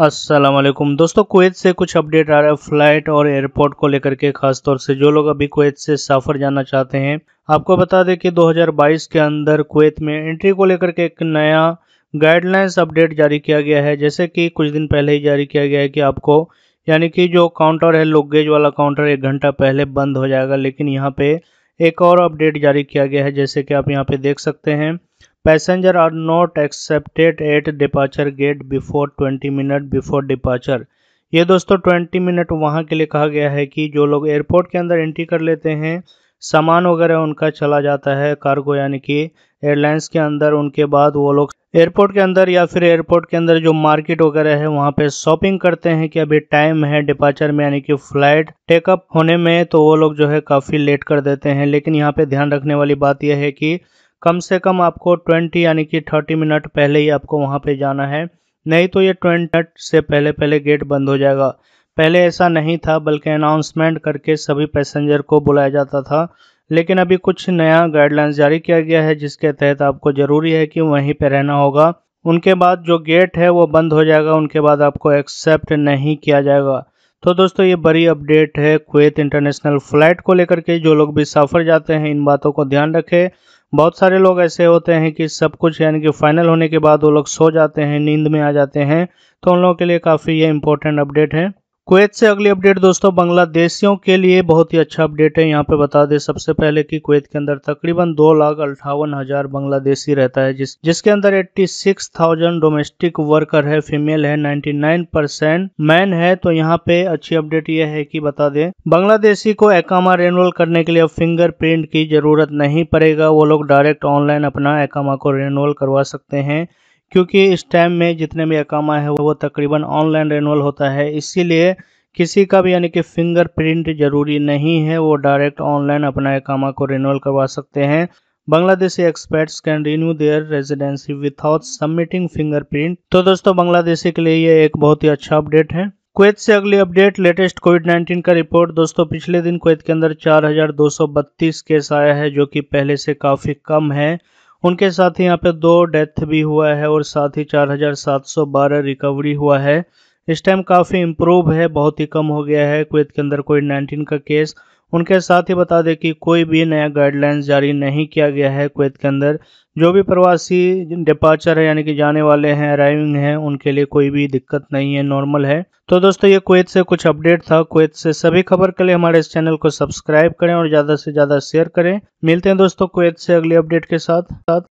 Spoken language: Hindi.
असलम दोस्तों कुवैत से कुछ अपडेट आ रहा है फ़्लाइट और एयरपोर्ट को लेकर के खासतौर से जो लोग अभी कुवैत से सफ़र जाना चाहते हैं आपको बता दें कि 2022 के अंदर कुवैत में एंट्री को लेकर के एक नया गाइडलाइंस अपडेट जारी किया गया है जैसे कि कुछ दिन पहले ही जारी किया गया है कि आपको यानी कि जो काउंटर है लोगेज वाला काउंटर एक घंटा पहले बंद हो जाएगा लेकिन यहाँ पे एक और अपडेट जारी किया गया है जैसे कि आप यहाँ पे देख सकते हैं passenger are not accepted at departure gate before 20 minute before departure ये दोस्तों 20 मिनट वहाँ के लिए कहा गया है कि जो लोग एयरपोर्ट के अंदर एंट्री कर लेते हैं सामान वगैरह उनका चला जाता है कार्गो यानी कि एयरलाइंस के अंदर उनके बाद वो लोग एयरपोर्ट के अंदर या फिर एयरपोर्ट के अंदर जो मार्केट वगैरह है वहाँ पे शॉपिंग करते हैं कि अभी टाइम है डिपार्चर में यानी कि फ्लाइट टेकअप होने में तो वो लोग जो है काफ़ी लेट कर देते हैं लेकिन यहाँ पे ध्यान रखने वाली बात यह है कि कम से कम आपको 20 यानी कि 30 मिनट पहले ही आपको वहाँ पर जाना है नहीं तो ये ट्वेंटी मिनट से पहले पहले गेट बंद हो जाएगा पहले ऐसा नहीं था बल्कि अनाउंसमेंट करके सभी पैसेंजर को बुलाया जाता था लेकिन अभी कुछ नया गाइडलाइंस जारी किया गया है जिसके तहत आपको ज़रूरी है कि वहीं पर रहना होगा उनके बाद जो गेट है वो बंद हो जाएगा उनके बाद आपको एक्सेप्ट नहीं किया जाएगा तो दोस्तों ये बड़ी अपडेट है कुवैत इंटरनेशनल फ़्लाइट को लेकर के जो लोग भी सफ़र जाते हैं इन बातों को ध्यान रखें बहुत सारे लोग ऐसे होते हैं कि सब कुछ यानी कि फाइनल होने के बाद वो लोग सो जाते हैं नींद में आ जाते हैं तो उन लोगों के लिए काफ़ी ये इंपॉर्टेंट अपडेट है कुवैत से अगली अपडेट दोस्तों बांग्लादेशियों के लिए बहुत ही अच्छा अपडेट है यहाँ पे बता दें सबसे पहले कि कुवैत के अंदर तकरीबन दो लाख अट्ठावन हजार बांग्लादेशी रहता है जिस जिसके अंदर 86,000 डोमेस्टिक वर्कर है फीमेल है 99 परसेंट मैन है तो यहाँ पे अच्छी अपडेट यह है कि बता दें बांग्लादेशी को एकामा रेनरोल करने के लिए फिंगर प्रिंट की जरूरत नहीं पड़ेगा वो लोग डायरेक्ट ऑनलाइन अपना एकामा को रेनरोल करवा सकते हैं क्योंकि इस टाइम में जितने भी आए है वो तकरीबन ऑनलाइन रेनअल होता है इसीलिए किसी का भी यानी कि फिंगरप्रिंट जरूरी नहीं है वो डायरेक्ट ऑनलाइन अपना अकामा को रिनअल करवा सकते हैं Bangladeshi experts can renew their residency without submitting fingerprint तो दोस्तों बांग्लादेशी के लिए ये एक बहुत ही अच्छा अपडेट है कुवैत से अगली अपडेट लेटेस्ट कोविड 19 का रिपोर्ट दोस्तों पिछले दिन कुवैत के अंदर 4,232 केस आया है जो कि पहले से काफ़ी कम है उनके साथ ही यहाँ पे दो डेथ भी हुआ है और साथ ही 4712 रिकवरी हुआ है इस टाइम काफ़ी इम्प्रूव है बहुत ही कम हो गया है कुवैत के अंदर कोविड नाइन्टीन का केस उनके साथ ही बता दें कि कोई भी नया गाइडलाइंस जारी नहीं किया गया है कुवैत के अंदर जो भी प्रवासी डिपार्चर है यानी कि जाने वाले हैं अराइविंग हैं उनके लिए कोई भी दिक्कत नहीं है नॉर्मल है तो दोस्तों ये कुवैत से कुछ अपडेट था कुवैत से सभी खबर के लिए हमारे इस चैनल को सब्सक्राइब करें और ज़्यादा से ज़्यादा शेयर करें मिलते हैं दोस्तों कुवैत से अगली अपडेट के साथ साथ